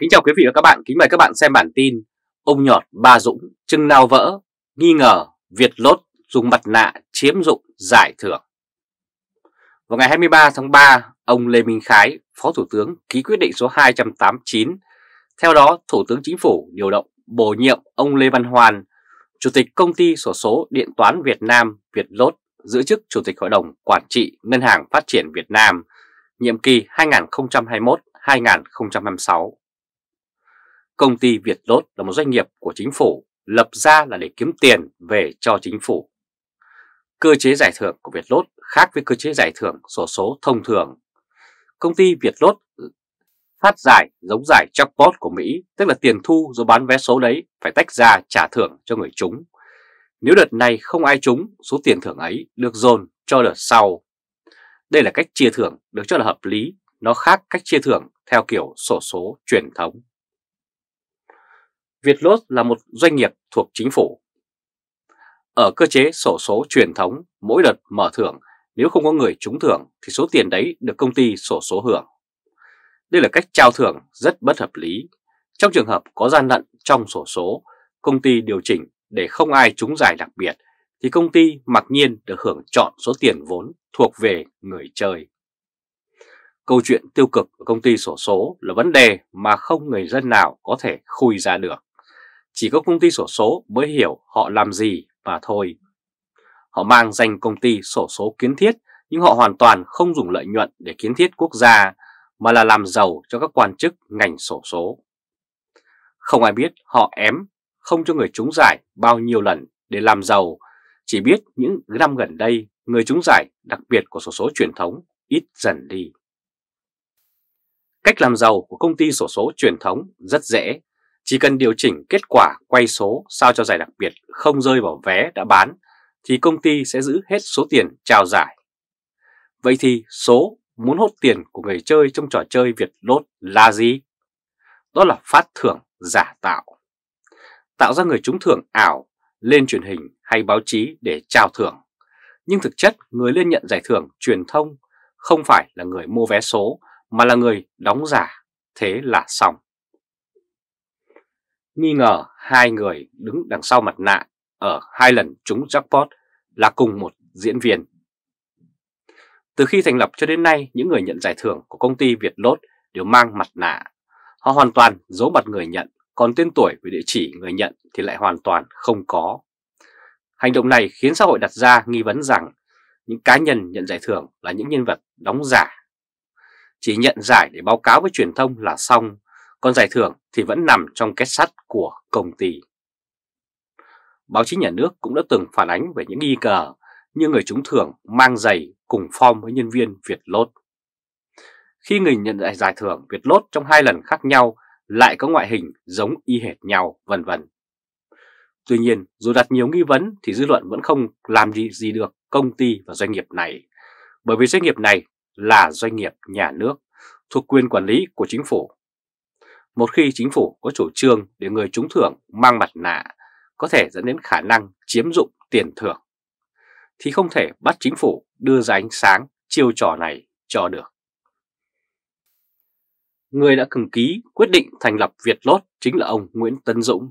Kính chào quý vị và các bạn, kính mời các bạn xem bản tin Ông Nhọt Ba Dũng chưng nào vỡ, nghi ngờ Việt Lốt dùng mặt nạ chiếm dụng giải thưởng Vào ngày 23 tháng 3, ông Lê Minh Khái, Phó Thủ tướng ký quyết định số 289 Theo đó, Thủ tướng Chính phủ điều động bổ nhiệm ông Lê Văn Hoàn Chủ tịch Công ty Sổ số Điện toán Việt Nam Việt Lốt giữ chức Chủ tịch Hội đồng Quản trị Ngân hàng Phát triển Việt Nam nhiệm kỳ 2021-2026 Công ty Việt Lốt là một doanh nghiệp của chính phủ, lập ra là để kiếm tiền về cho chính phủ. Cơ chế giải thưởng của Việt Lốt khác với cơ chế giải thưởng sổ số, thông thường. Công ty Việt Lốt phát giải giống giải jackpot của Mỹ, tức là tiền thu do bán vé số đấy phải tách ra trả thưởng cho người trúng. Nếu đợt này không ai trúng, số tiền thưởng ấy được dồn cho đợt sau. Đây là cách chia thưởng được cho là hợp lý, nó khác cách chia thưởng theo kiểu sổ số truyền thống. Vietlott là một doanh nghiệp thuộc chính phủ. Ở cơ chế sổ số truyền thống, mỗi đợt mở thưởng, nếu không có người trúng thưởng thì số tiền đấy được công ty sổ số hưởng. Đây là cách trao thưởng rất bất hợp lý. Trong trường hợp có gian lận trong sổ số, công ty điều chỉnh để không ai trúng giải đặc biệt thì công ty mặc nhiên được hưởng chọn số tiền vốn thuộc về người chơi. Câu chuyện tiêu cực của công ty sổ số là vấn đề mà không người dân nào có thể khui ra được. Chỉ có công ty sổ số mới hiểu họ làm gì và thôi. Họ mang danh công ty sổ số kiến thiết nhưng họ hoàn toàn không dùng lợi nhuận để kiến thiết quốc gia mà là làm giàu cho các quan chức ngành sổ số. Không ai biết họ ém, không cho người trúng giải bao nhiêu lần để làm giàu, chỉ biết những năm gần đây người trúng giải đặc biệt của sổ số truyền thống ít dần đi. Cách làm giàu của công ty sổ số truyền thống rất dễ, chỉ cần điều chỉnh kết quả quay số sao cho giải đặc biệt không rơi vào vé đã bán thì công ty sẽ giữ hết số tiền trao giải. Vậy thì số muốn hốt tiền của người chơi trong trò chơi Việt Lốt là gì? Đó là phát thưởng giả tạo. Tạo ra người trúng thưởng ảo lên truyền hình hay báo chí để trao thưởng. Nhưng thực chất người lên nhận giải thưởng truyền thông không phải là người mua vé số mà là người đóng giả. Thế là xong nghi ngờ hai người đứng đằng sau mặt nạ ở hai lần trúng jackpot là cùng một diễn viên. Từ khi thành lập cho đến nay, những người nhận giải thưởng của công ty Việt Lốt đều mang mặt nạ. Họ hoàn toàn giấu mặt người nhận, còn tên tuổi và địa chỉ người nhận thì lại hoàn toàn không có. Hành động này khiến xã hội đặt ra nghi vấn rằng những cá nhân nhận giải thưởng là những nhân vật đóng giả. Chỉ nhận giải để báo cáo với truyền thông là xong, còn giải thưởng thì vẫn nằm trong két sắt của công ty. Báo chí nhà nước cũng đã từng phản ánh về những nghi ngờ như người trúng thưởng mang giày cùng form với nhân viên Việt Lốt. Khi người nhận lại giải thưởng Việt Lốt trong hai lần khác nhau lại có ngoại hình giống y hệt nhau vân vân. Tuy nhiên, dù đặt nhiều nghi vấn thì dư luận vẫn không làm gì gì được công ty và doanh nghiệp này, bởi vì doanh nghiệp này là doanh nghiệp nhà nước, thuộc quyền quản lý của chính phủ một khi chính phủ có chủ trương để người trúng thưởng mang mặt nạ có thể dẫn đến khả năng chiếm dụng tiền thưởng, thì không thể bắt chính phủ đưa ra ánh sáng chiêu trò này cho được. Người đã từng ký quyết định thành lập Việt Lốt chính là ông Nguyễn Tân Dũng.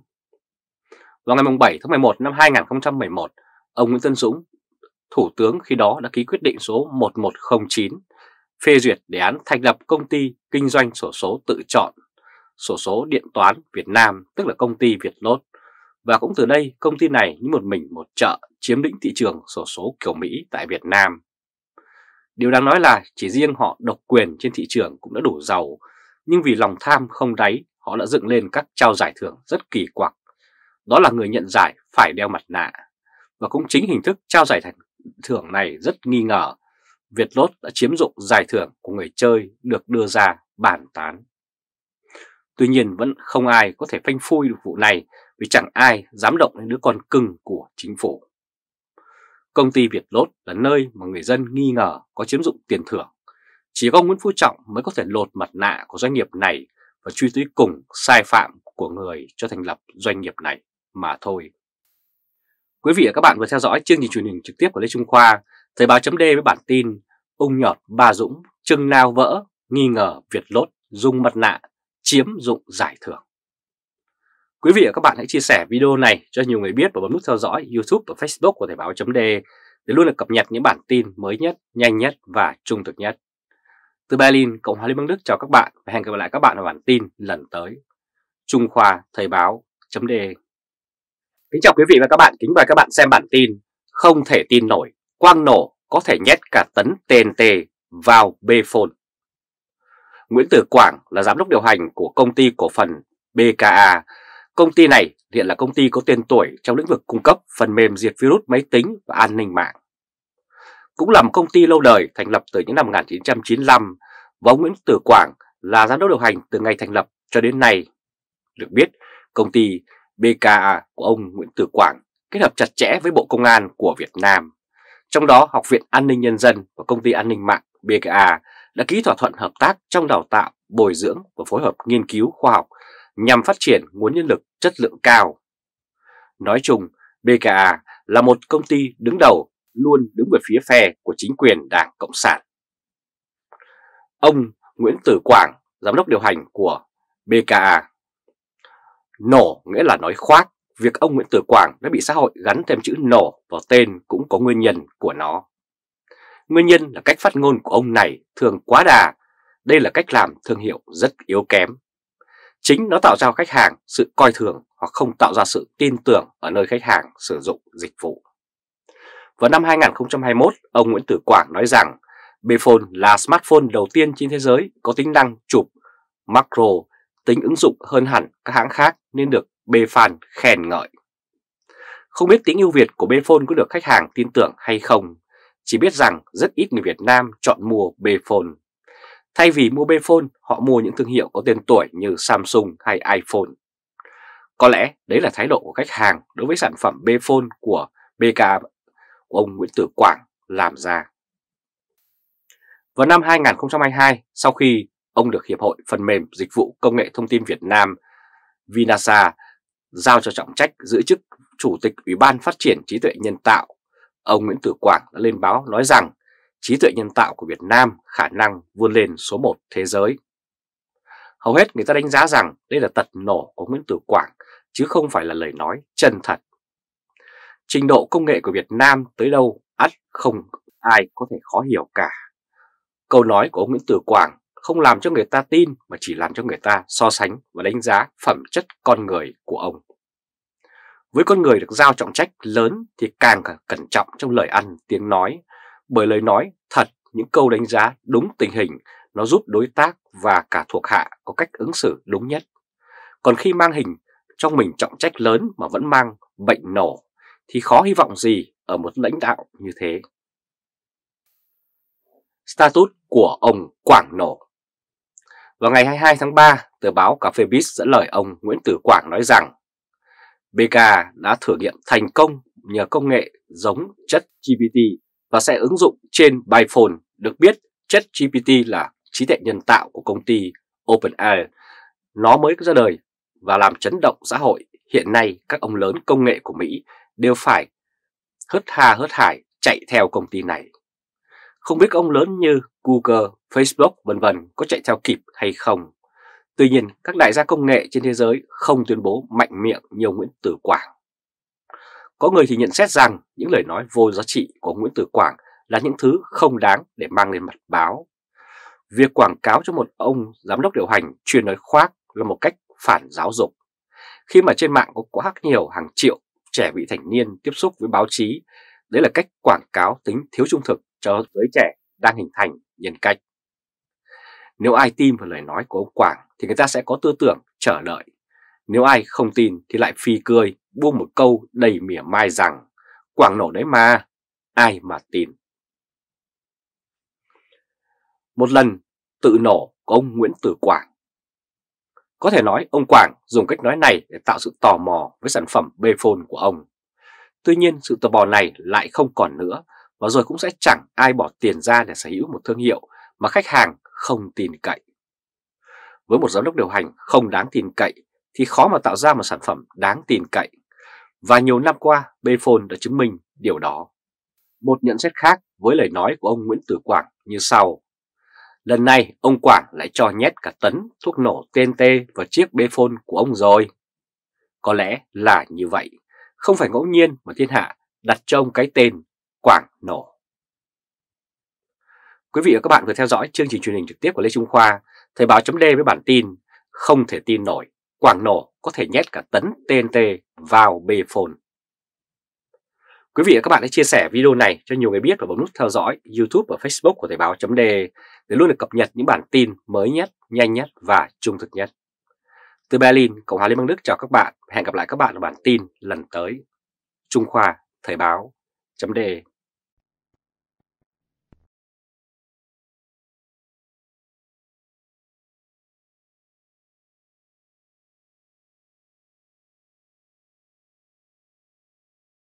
Vào ngày 7 tháng 11 năm 2011, ông Nguyễn Tân Dũng, Thủ tướng khi đó đã ký quyết định số 1109 phê duyệt đề án thành lập công ty kinh doanh sổ số tự chọn sổ số điện toán Việt Nam tức là công ty Việt Lốt và cũng từ đây công ty này như một mình một chợ chiếm lĩnh thị trường sổ số kiểu Mỹ tại Việt Nam. Điều đáng nói là chỉ riêng họ độc quyền trên thị trường cũng đã đủ giàu, nhưng vì lòng tham không đáy họ đã dựng lên các trao giải thưởng rất kỳ quặc. Đó là người nhận giải phải đeo mặt nạ. Và cũng chính hình thức trao giải thưởng này rất nghi ngờ, Việt Lốt đã chiếm dụng giải thưởng của người chơi được đưa ra bàn tán. Tuy nhiên vẫn không ai có thể phanh phui được vụ này vì chẳng ai dám động đến đứa con cưng của chính phủ. Công ty Việt Lốt là nơi mà người dân nghi ngờ có chiếm dụng tiền thưởng. Chỉ có Nguyễn Phú Trọng mới có thể lột mặt nạ của doanh nghiệp này và truy tới cùng sai phạm của người cho thành lập doanh nghiệp này mà thôi. Quý vị và các bạn vừa theo dõi chương trình truyền hình trực tiếp của Lê Trung Khoa, Thời báo .d với bản tin Ung nhọt Ba Dũng, Trưng nào Vỡ, Nghi ngờ Việt Lốt, Dung mặt nạ chiếm dụng giải thưởng. Quý vị và các bạn hãy chia sẻ video này cho nhiều người biết và bấm nút theo dõi YouTube và Facebook của Thời báo .de để luôn được cập nhật những bản tin mới nhất, nhanh nhất và trung thực nhất. Từ Berlin, Cộng hòa Liên bang Đức chào các bạn và hẹn gặp lại các bạn ở bản tin lần tới. Trung Khoa Thời báo .de. Kính chào quý vị và các bạn, kính mời các bạn xem bản tin Không thể tin nổi, quang nổ có thể nhét cả tấn TNT vào bê phôn. Nguyễn Tử Quảng là giám đốc điều hành của công ty cổ phần BKA. Công ty này hiện là công ty có tên tuổi trong lĩnh vực cung cấp phần mềm diệt virus máy tính và an ninh mạng. Cũng là một công ty lâu đời thành lập từ những năm 1995 và ông Nguyễn Tử Quảng là giám đốc điều hành từ ngày thành lập cho đến nay. Được biết, công ty BKA của ông Nguyễn Tử Quảng kết hợp chặt chẽ với Bộ Công an của Việt Nam. Trong đó, Học viện An ninh Nhân dân và Công ty An ninh mạng BKA đã ký thỏa thuận hợp tác trong đào tạo, bồi dưỡng và phối hợp nghiên cứu khoa học nhằm phát triển nguồn nhân lực chất lượng cao. Nói chung, BKA là một công ty đứng đầu luôn đứng về phía phe của chính quyền Đảng Cộng sản. Ông Nguyễn Tử Quảng, giám đốc điều hành của BKA. Nổ nghĩa là nói khoác, việc ông Nguyễn Tử Quảng đã bị xã hội gắn thêm chữ nổ vào tên cũng có nguyên nhân của nó. Nguyên nhân là cách phát ngôn của ông này thường quá đà, đây là cách làm thương hiệu rất yếu kém. Chính nó tạo ra khách hàng sự coi thường hoặc không tạo ra sự tin tưởng ở nơi khách hàng sử dụng dịch vụ. Vào năm 2021, ông Nguyễn Tử Quảng nói rằng Bphone là smartphone đầu tiên trên thế giới có tính năng chụp macro, tính ứng dụng hơn hẳn các hãng khác nên được Bfan khen ngợi. Không biết tính ưu việt của Bphone có được khách hàng tin tưởng hay không, chỉ biết rằng rất ít người Việt Nam chọn mua Bphone. Thay vì mua Bphone, họ mua những thương hiệu có tên tuổi như Samsung hay iPhone. Có lẽ đấy là thái độ của khách hàng đối với sản phẩm Bphone của BK của ông Nguyễn Tử Quảng làm ra. Vào năm 2022, sau khi ông được Hiệp hội Phần mềm Dịch vụ Công nghệ Thông tin Việt Nam Vinasa giao cho trọng trách giữ chức Chủ tịch Ủy ban Phát triển Trí tuệ Nhân tạo ông Nguyễn Tử Quảng đã lên báo nói rằng trí tuệ nhân tạo của Việt Nam khả năng vươn lên số 1 thế giới. Hầu hết người ta đánh giá rằng đây là tật nổ của Nguyễn Tử Quảng chứ không phải là lời nói chân thật. Trình độ công nghệ của Việt Nam tới đâu ắt không ai có thể khó hiểu cả. Câu nói của ông Nguyễn Tử Quảng không làm cho người ta tin mà chỉ làm cho người ta so sánh và đánh giá phẩm chất con người của ông. Với con người được giao trọng trách lớn thì càng cẩn trọng trong lời ăn, tiếng nói, bởi lời nói thật, những câu đánh giá đúng tình hình, nó giúp đối tác và cả thuộc hạ có cách ứng xử đúng nhất. Còn khi mang hình trong mình trọng trách lớn mà vẫn mang bệnh nổ, thì khó hy vọng gì ở một lãnh đạo như thế. Status của ông Quảng Nổ Vào ngày 22 tháng 3, tờ báo Cà Phê Bis dẫn lời ông Nguyễn Tử Quảng nói rằng BK đã thử nghiệm thành công nhờ công nghệ giống chất GPT và sẽ ứng dụng trên Biphone. Được biết, chất GPT là trí tuệ nhân tạo của công ty OpenAI. Nó mới ra đời và làm chấn động xã hội. Hiện nay, các ông lớn công nghệ của Mỹ đều phải hớt hà hớt hải chạy theo công ty này. Không biết ông lớn như Google, Facebook vân vân có chạy theo kịp hay không. Tuy nhiên, các đại gia công nghệ trên thế giới không tuyên bố mạnh miệng như ông Nguyễn Tử Quảng. Có người thì nhận xét rằng những lời nói vô giá trị của Nguyễn Tử Quảng là những thứ không đáng để mang lên mặt báo. Việc quảng cáo cho một ông giám đốc điều hành chuyên nói khoác là một cách phản giáo dục. Khi mà trên mạng có quá nhiều hàng triệu trẻ vị thành niên tiếp xúc với báo chí, đấy là cách quảng cáo tính thiếu trung thực cho giới trẻ đang hình thành nhân cách. Nếu ai tin vào lời nói của ông Quảng thì người ta sẽ có tư tưởng chờ đợi. Nếu ai không tin thì lại phi cười, buông một câu đầy mỉa mai rằng Quảng nổ đấy mà, ai mà tin. Một lần tự nổ của ông Nguyễn Tử Quảng. Có thể nói ông Quảng dùng cách nói này để tạo sự tò mò với sản phẩm Bphone của ông. Tuy nhiên sự tò mò này lại không còn nữa và rồi cũng sẽ chẳng ai bỏ tiền ra để sở hữu một thương hiệu mà khách hàng không tin cậy. Với một giám đốc điều hành không đáng tin cậy thì khó mà tạo ra một sản phẩm đáng tin cậy. Và nhiều năm qua, Bephone đã chứng minh điều đó. Một nhận xét khác với lời nói của ông Nguyễn Tử Quảng như sau. Lần này, ông Quảng lại cho nhét cả tấn thuốc nổ TNT vào chiếc Bephone của ông rồi. Có lẽ là như vậy. Không phải ngẫu nhiên mà thiên hạ đặt cho ông cái tên Quảng Nổ. Quý vị và các bạn vừa theo dõi chương trình truyền hình trực tiếp của Lê Trung Khoa, Thời báo chấm với bản tin Không thể tin nổi, Quảng Nổ có thể nhét cả tấn TNT vào bê phồn. Quý vị và các bạn hãy chia sẻ video này cho nhiều người biết và bấm nút theo dõi YouTube và Facebook của Thời báo chấm để luôn được cập nhật những bản tin mới nhất, nhanh nhất và trung thực nhất. Từ Berlin, Cộng hòa Liên bang Đức chào các bạn. Hẹn gặp lại các bạn ở bản tin lần tới. Trung Khoa, Thời báo, chấm đề.